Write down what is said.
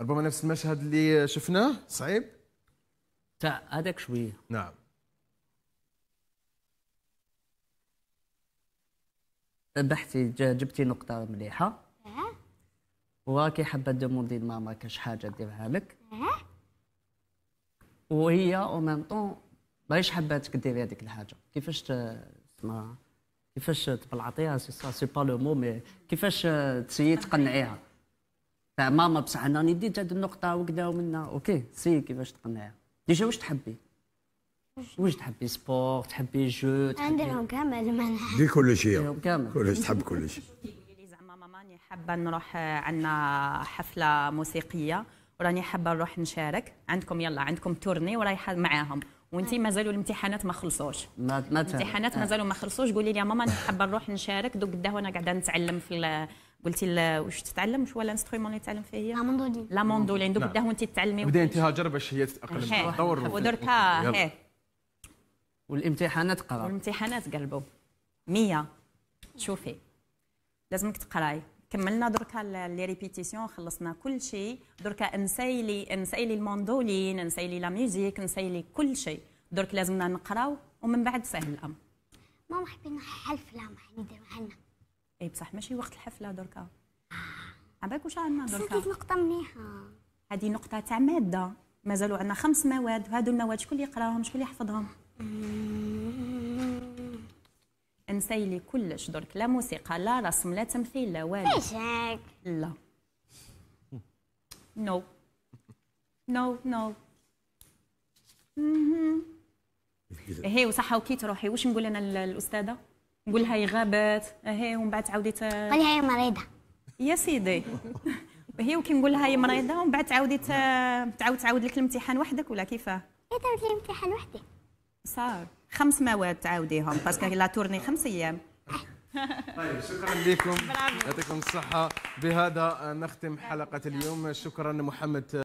ربما نفس المشهد اللي شفناه صعيب تاع هذاك شويه نعم بحثي جبتي نقطة مليحة أه؟ وراكي حابة دوموندي لماما كاش حاجة ديرها لك أه؟ وهي او ميم طون ماهيش حابة ديري هذيك الحاجة كيفاش تسمى كيفاش تبلعطيها سي با لو مو مي كيفاش تسيي تقنعيها تاع ماما بصح انا راني ديت هذه النقطه وكذا ومنها اوكي سي كيفاش تقنعها ديجا واش تحبي واش تحبي سبور تحبي جو عندهم كامل دي كل شيء كل شيء تحب كل شيء زعما ماما راني حابه نروح عندنا حفله موسيقيه وراني حابه نروح نشارك عندكم يلا عندكم تورني ورايحه معاهم وانت مازالوا الامتحانات ما خلصوش ما الامتحانات مازالوا ما خلصوش قولي لي يا ماما انا حابه نروح نشارك دوك قداه وانا قاعده نتعلم في قلتي واش تتعلم واش هو الانسترومون اللي تتعلم فيه هي؟ لا موندولين لا موندولين يعني دوك نعم. بدا هو انت تتعلمي انت هاجر باش هي تتاقلم تطور اه، ودركا والامتحانات قرا والامتحانات قلبوا 100 شوفي لازمك تقراي كملنا دركا لي ريبيتيسيون خلصنا كل شيء دركا انساي لي انساي لي الموندولين انساي لي لا ميوزيك انساي لي كل شيء درك لازمنا نقراو ومن بعد سهل الامر ماما حبينا نحل في ما نديرو حنا بصح طيب ماشي وقت الحفله دركا عباك واش عندنا دركا هذه نقطه مليحه هذه نقطه تاع ماده مازالوا عندنا خمس مواد وهذو المواد شكون اللي يقراهم شكون اللي يحفظهم لي كلش درك لا موسيقى لا رسم لا تمثيل لا والو لا نو نو نو هي وصحة وكي تروحي واش نقول انا الاستاذه نقول هاي هي غابات اهي ومن بعد تعاودي قال لها هي مريضه يا سيدي هي وكي نقول هاي هي مريضه ومن بعد تعاودي تعاود تعاود لك الامتحان وحدك ولا كيفاه؟ اي تعاود لي الامتحان وحدي صار خمس مواد تعاوديهم باسكو لا تورني خمس ايام طيب شكرا لكم يعطيكم الصحه بهذا نختم حلقه اليوم شكرا محمد